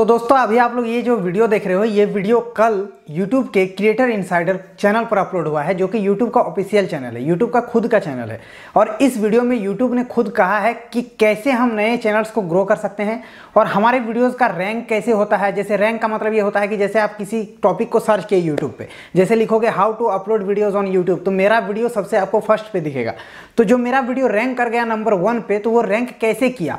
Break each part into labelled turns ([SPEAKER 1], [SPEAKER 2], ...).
[SPEAKER 1] तो दोस्तों अभी आप लोग ये जो वीडियो देख रहे हो ये वीडियो कल YouTube के क्रिएटर इनसाइडर चैनल पर अपलोड हुआ है जो कि YouTube का ऑफिशियल चैनल है YouTube का खुद का चैनल है और इस वीडियो में YouTube ने खुद कहा है कि कैसे हम नए चैनल्स को ग्रो कर सकते हैं और हमारे वीडियोस का रैंक कैसे होता है जैसे रैंक का मतलब ये होता है कि जैसे आप किसी टॉपिक को सर्च किए यूट्यूब पर जैसे लिखोगे how to upload videos on YouTube तो मेरा वीडियो सबसे आपको फर्स्ट पे दिखेगा तो जो मेरा वीडियो रैंक कर गया नंबर वन पे तो वो रैंक कैसे किया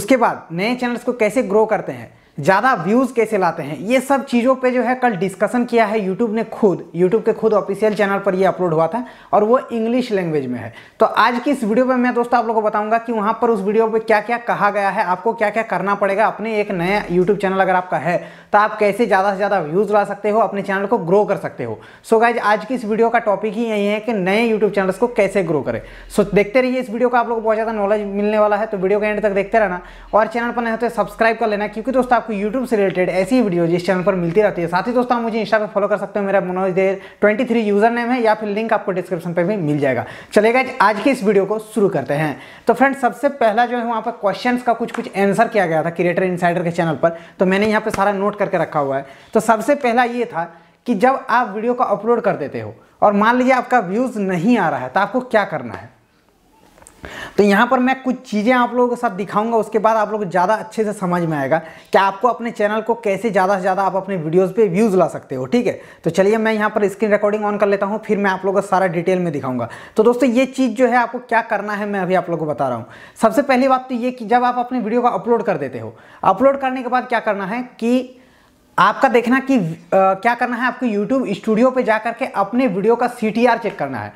[SPEAKER 1] उसके बाद नए चैनल्स को कैसे ग्रो करते हैं ज़्यादा व्यूज़ कैसे लाते हैं ये सब चीज़ों पे जो है कल डिस्कशन किया है यूट्यूब ने खुद यूट्यूब के खुद ऑफिशियल चैनल पर ये अपलोड हुआ था और वो इंग्लिश लैंग्वेज में है तो आज की इस वीडियो में मैं दोस्तों आप लोगों को बताऊंगा कि वहाँ पर उस वीडियो पे क्या क्या कहा गया है आपको क्या क्या करना पड़ेगा अपने एक नया यूट्यूब चैनल अगर आपका है तो आप कैसे ज़्यादा से ज़्यादा व्यूज़ ला सकते हो अपने चैनल को ग्रो कर सकते हो सो गाइज आज की इस वीडियो का टॉपिक ही यही है कि नए यूट्यूब चैनल्स को कैसे ग्रो करें सो देखते रहिए इस वीडियो का आप लोग को बहुत ज़्यादा नॉलेज मिलने वाला है तो वीडियो के एंड तक देखते रहना और चैनल पर नहीं होते सब्सक्राइब कर लेना क्योंकि दोस्तों आपको आपको YouTube से रिलेटेड ऐसी वीडियो इस चैनल पर मिलती रहती है साथ ही दोस्तों आप मुझे इंस्टा पर फॉलो कर सकते हो मेरा मनोज देर ट्वेंटी थ्री यूजर नेम है या फिर लिंक आपको डिस्क्रिप्शन पर भी मिल जाएगा चलेगा आज की इस वीडियो को शुरू करते हैं तो फ्रेंड सबसे पहला जो है वहाँ पर क्वेश्चन का कुछ कुछ आंसर किया गया था क्रिएटर इनसाइडर के चैनल पर तो मैंने यहाँ पर सारा नोट करके रखा हुआ है तो सबसे पहला ये था कि जब आप वीडियो को अपलोड कर देते हो और मान लीजिए आपका व्यूज़ नहीं आ रहा है तो आपको क्या करना है तो यहाँ पर मैं कुछ चीज़ें आप लोगों के साथ दिखाऊंगा उसके बाद आप लोग ज़्यादा अच्छे से समझ में आएगा कि आपको अपने चैनल को कैसे ज़्यादा से ज़्यादा आप अपने वीडियोज़ पे व्यूज़ ला सकते हो ठीक है तो चलिए मैं यहाँ पर स्क्रीन रिकॉर्डिंग ऑन कर लेता हूँ फिर मैं आप लोगों को सारा डिटेल में दिखाऊंगा तो दोस्तों ये चीज़ जो है आपको क्या करना है मैं अभी आप लोग को बता रहा हूँ सबसे पहली बात तो ये कि जब आप अपने वीडियो को अपलोड कर देते हो अपलोड करने के बाद क्या करना है कि आपका देखना कि आ, क्या करना है आपको YouTube स्टूडियो पे जा करके अपने वीडियो का सी चेक करना है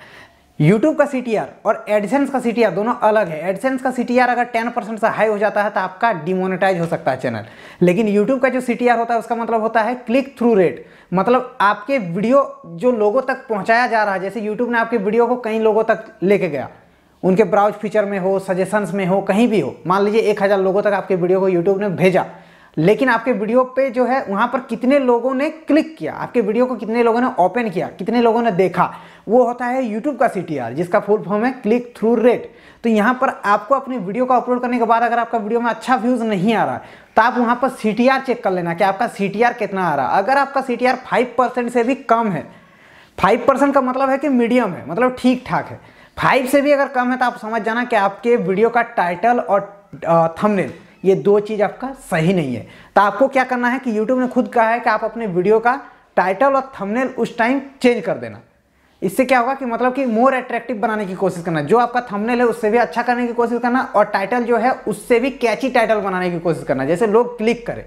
[SPEAKER 1] यूट्यूब का सी और AdSense का सी दोनों अलग है एडसेंस का सी अगर 10 परसेंट से हाई हो जाता है तो आपका डिमोनेटाइज हो सकता है चैनल लेकिन यूट्यूब का जो सी होता है उसका मतलब होता है क्लिक थ्रू रेट मतलब आपके वीडियो जो लोगों तक पहुंचाया जा रहा है जैसे यूट्यूब ने आपके वीडियो को कई लोगों तक लेके गया उनके ब्राउज फीचर में हो सजेशंस में हो कहीं भी हो मान लीजिए एक हज़ार लोगों तक आपके वीडियो को यूट्यूब ने भेजा लेकिन आपके वीडियो पे जो है वहाँ पर कितने लोगों ने क्लिक किया आपके वीडियो को कितने लोगों ने ओपन किया कितने लोगों ने देखा वो होता है यूट्यूब का सी जिसका फुल फॉर्म है क्लिक थ्रू रेट तो यहाँ पर आपको अपनी वीडियो का अपलोड करने के बाद अगर आपका वीडियो में अच्छा व्यूज़ नहीं आ रहा है तो आप वहाँ पर सी चेक कर लेना कि आपका सी कितना आ रहा है अगर आपका सी टी आर से भी कम है फाइव परसेंट का मतलब है कि मीडियम है मतलब ठीक ठाक है फाइव से भी अगर कम है तो आप समझ जाना कि आपके वीडियो का टाइटल और थमनेल ये दो चीज़ आपका सही नहीं है तो आपको क्या करना है कि यूट्यूब ने खुद कहा है कि आप अपने वीडियो का टाइटल और थंबनेल उस टाइम चेंज कर देना इससे क्या होगा कि मतलब कि मोर अट्रैक्टिव बनाने की कोशिश करना जो आपका थंबनेल है उससे भी अच्छा करने की कोशिश करना और टाइटल जो है उससे भी कैची टाइटल बनाने की कोशिश करना जैसे लोग क्लिक करें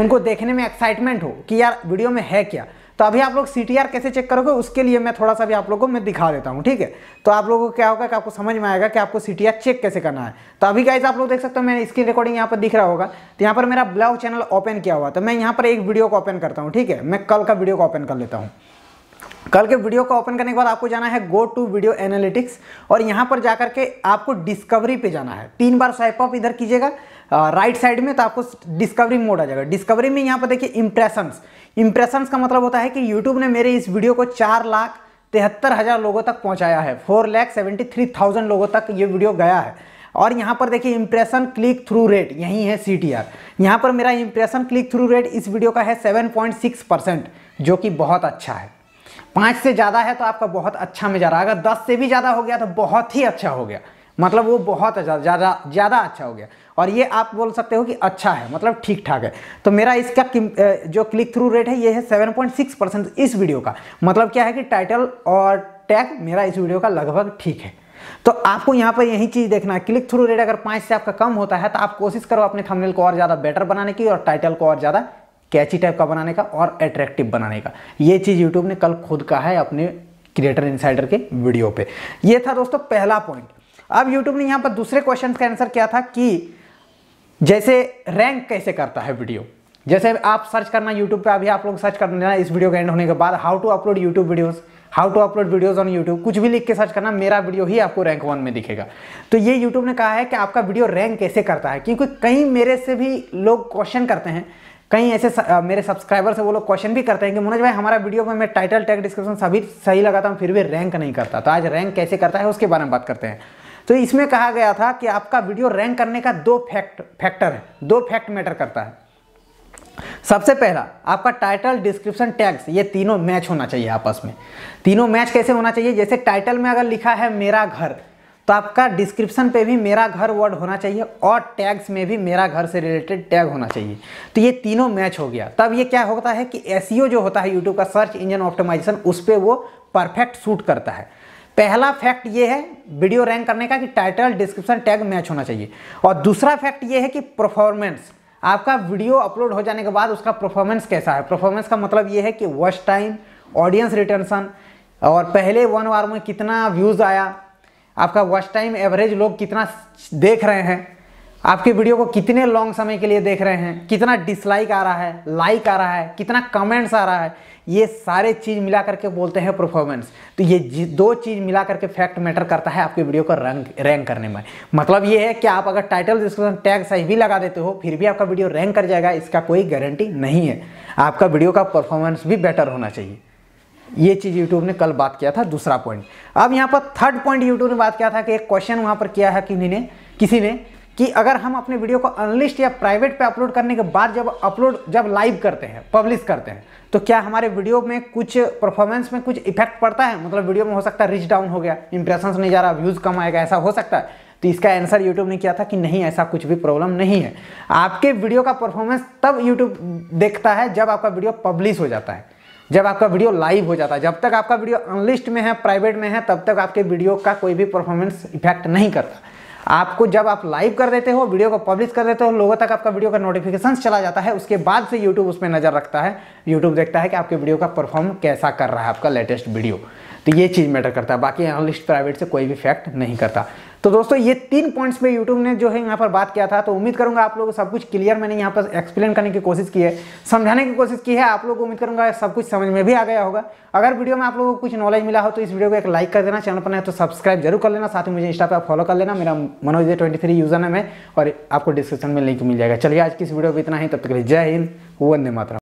[SPEAKER 1] उनको देखने में एक्साइटमेंट हो कि यार वीडियो में है क्या तो अभी आप लोग सी कैसे चेक करोगे उसके लिए मैं थोड़ा सा भी आप लोगों को मैं दिखा देता हूँ ठीक है तो आप लोगों को क्या होगा कि आपको समझ में आएगा कि आपको सी चेक कैसे करना है तो अभी कैसे आप लोग देख सकते हो मैंने स्क्रीन रिकॉर्डिंग यहाँ पर दिख रहा होगा तो यहाँ पर मेरा ब्लॉग चैनल ओपन किया हुआ तो मैं यहाँ पर एक वीडियो को ओपन करता हूँ ठीक है मैं कल का वीडियो को ओपन कर लेता हूँ कल के वीडियो को ओपन करने के बाद आपको जाना है गो टू वीडियो एनालिटिक्स और यहाँ पर जाकर के आपको डिस्कवरी पे जाना है तीन बार स्वाइप अप इधर कीजिएगा राइट साइड में तो आपको डिस्कवरी मोड आ जाएगा डिस्कवरी में यहाँ पर देखिए इंप्रेशन इंप्रेशन का मतलब होता है कि यूट्यूब ने मेरे इस वीडियो को चार लाख तिहत्तर हज़ार लोगों तक पहुंचाया है four lakh seventy three thousand लोगों तक ये वीडियो गया है और यहाँ पर देखिए इंप्रेशन क्लिक थ्रू रेट यही है सी टी आर यहाँ पर मेरा इंप्रेशन क्लिक थ्रू रेट इस वीडियो का है सेवन पॉइंट सिक्स परसेंट जो कि बहुत अच्छा है पाँच से ज़्यादा है तो आपका बहुत अच्छा में जा रहा है अगर दस से भी ज़्यादा हो गया तो बहुत ही अच्छा हो गया मतलब वो बहुत अच्छा ज़्यादा ज़्यादा अच्छा हो गया और ये आप बोल सकते हो कि अच्छा है मतलब ठीक ठाक है तो मेरा इसका जो क्लिक थ्रू रेट है ये है 7.6 परसेंट इस वीडियो का मतलब क्या है कि टाइटल और टैग मेरा इस वीडियो का लगभग ठीक है तो आपको यहाँ पर यही चीज़ देखना है क्लिक थ्रू रेट अगर पाँच से आपका कम होता है तो आप कोशिश करो अपने थमनेल को और ज़्यादा बेटर बनाने की और टाइटल को और ज़्यादा कैची टाइप का बनाने का और अट्रैक्टिव बनाने का ये चीज़ यूट्यूब ने कल खुद कहा है अपने क्रिएटर इनसाइडर के वीडियो पे ये था दोस्तों पहला पॉइंट अब यूट्यूब ने यहाँ पर दूसरे क्वेश्चन का आंसर क्या था कि जैसे रैंक कैसे करता है वीडियो जैसे आप सर्च करना यूट्यूब पे अभी आप लोग सर्च करना इस वीडियो के एंड होने के बाद how to upload YouTube videos how to upload videos on YouTube कुछ भी लिख के सर्च करना मेरा वीडियो ही आपको रैंक वन में दिखेगा तो ये यूट्यूब ने कहा है कि आपका वीडियो रैंक कैसे करता है क्योंकि कहीं मेरे से भी लोग क्वेश्चन करते हैं कहीं ऐसे स, आ, मेरे सब्सक्राइबर से वो लोग क्वेश्चन भी करते हैं कि मनोज भाई हमारा वीडियो में मैं टाइटल टैग डिस्क्रिप्शन सभी सही लगाता हूँ फिर भी रैंक नहीं करता तो आज रैंक कैसे करता है उसके बारे में बात करते हैं तो इसमें कहा गया था कि आपका वीडियो रैंक करने का दो फैक्ट फैक्टर है दो फैक्ट मैटर करता है सबसे पहला आपका टाइटल डिस्क्रिप्शन टैग्स ये तीनों मैच होना चाहिए आपस में तीनों मैच कैसे होना चाहिए जैसे टाइटल में अगर लिखा है मेरा घर तो आपका डिस्क्रिप्शन पे भी मेरा घर वर्ड होना चाहिए और टैग्स में भी मेरा घर से रिलेटेड टैग होना चाहिए तो ये तीनों मैच हो गया तब ये क्या होता है कि एस e जो होता है यूट्यूब का सर्च इंजन ऑप्टिमाइजेशन उस पर वो परफेक्ट सूट करता है पहला फैक्ट ये है वीडियो रैंक करने का कि टाइटल डिस्क्रिप्शन टैग मैच होना चाहिए और दूसरा फैक्ट ये है कि परफॉर्मेंस आपका वीडियो अपलोड हो जाने के बाद उसका परफॉर्मेंस कैसा है परफॉर्मेंस का मतलब ये है कि वॉच टाइम ऑडियंस रिटेंशन और पहले वन आवर में कितना व्यूज़ आया आपका वॉच टाइम एवरेज लोग कितना देख रहे हैं आपकी वीडियो को कितने लॉन्ग समय के लिए देख रहे हैं कितना डिसलाइक आ रहा है लाइक आ रहा है कितना कमेंट्स आ रहा है ये सारे चीज़ मिला करके बोलते हैं परफॉर्मेंस तो ये दो चीज़ मिला करके फैक्ट मैटर करता है आपकी वीडियो को रैंक रैंक करने में मतलब ये है कि आप अगर टाइटल डिस्क्रिप्शन टैग सही भी लगा देते हो फिर भी आपका वीडियो रैंक कर जाएगा इसका कोई गारंटी नहीं है आपका वीडियो का परफॉर्मेंस भी बेटर होना चाहिए ये चीज़ यूट्यूब ने कल बात किया था दूसरा पॉइंट अब यहाँ पर थर्ड पॉइंट यूट्यूब ने बात किया था कि एक क्वेश्चन वहाँ पर किया है कि उन्होंने किसी ने कि अगर हम अपने वीडियो को अनलिस्ट या प्राइवेट पे अपलोड करने के बाद जब अपलोड जब लाइव करते हैं पब्लिश करते हैं तो क्या हमारे वीडियो में कुछ परफॉर्मेंस में कुछ इफेक्ट पड़ता है मतलब वीडियो में हो सकता है रिच डाउन हो गया इंप्रेशन नहीं जा रहा व्यूज़ कम आएगा ऐसा हो सकता है तो इसका आंसर यूट्यूब ने किया था कि नहीं ऐसा कुछ भी प्रॉब्लम नहीं है आपके वीडियो का परफॉर्मेंस तब यूट्यूब देखता है जब आपका वीडियो पब्लिश हो जाता है जब आपका वीडियो लाइव हो जाता है जब तक आपका वीडियो अनलिस्ट में है प्राइवेट में है तब तक आपके वीडियो का कोई भी परफॉर्मेंस इफेक्ट नहीं करता आपको जब आप लाइव कर देते हो वीडियो को पब्लिश कर देते हो लोगों तक आपका वीडियो का नोटिफिकेशन चला जाता है उसके बाद से यूट्यूब उस पर नज़र रखता है यूट्यूब देखता है कि आपके वीडियो का परफॉर्म कैसा कर रहा है आपका लेटेस्ट वीडियो तो ये चीज़ मैटर करता है बाकी एनालिस्ट प्राइवेट से कोई भी फैक्ट नहीं करता तो दोस्तों ये तीन पॉइंट्स पे यूट्यूब ने जो है यहाँ पर बात किया था तो उम्मीद करूंगा आप लोगों को सब कुछ क्लियर मैंने यहाँ पर एक्सप्लेन करने की कोशिश की है समझाने की कोशिश की है आप लोगों को उम्मीद करूंगा सब कुछ समझ में भी आ गया होगा अगर वीडियो में आप लोगों को कुछ नॉलेज मिला हो तो इस वीडियो को एक लाइक कर देना चैनल पर नहीं तो सब्सक्राइब जरूर कर लेना साथ ही मुझे इंस्टा पर फॉलो कर लेना मेरा Manoj twenty three user name है और आपको डिस्क्रिप्शन में लिंक मिल जाएगा चलिए आज की इस वीडियो को इतना ही तब तक जय हिंद वंदे मातरम